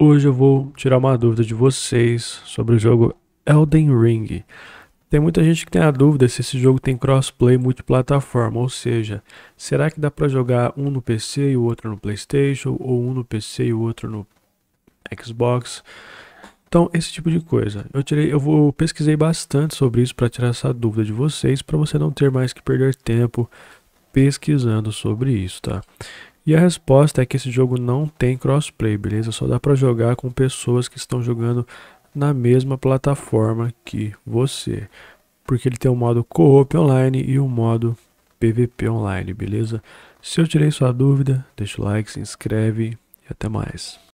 Hoje eu vou tirar uma dúvida de vocês sobre o jogo Elden Ring. Tem muita gente que tem a dúvida se esse jogo tem crossplay multiplataforma, ou seja, será que dá para jogar um no PC e o outro no PlayStation, ou um no PC e o outro no Xbox? Então, esse tipo de coisa. Eu tirei, eu vou pesquisei bastante sobre isso para tirar essa dúvida de vocês, para você não ter mais que perder tempo pesquisando sobre isso, tá? E a resposta é que esse jogo não tem crossplay, beleza? Só dá para jogar com pessoas que estão jogando na mesma plataforma que você, porque ele tem o modo co-op online e o modo PVP online, beleza? Se eu tirei sua dúvida, deixa o like, se inscreve e até mais.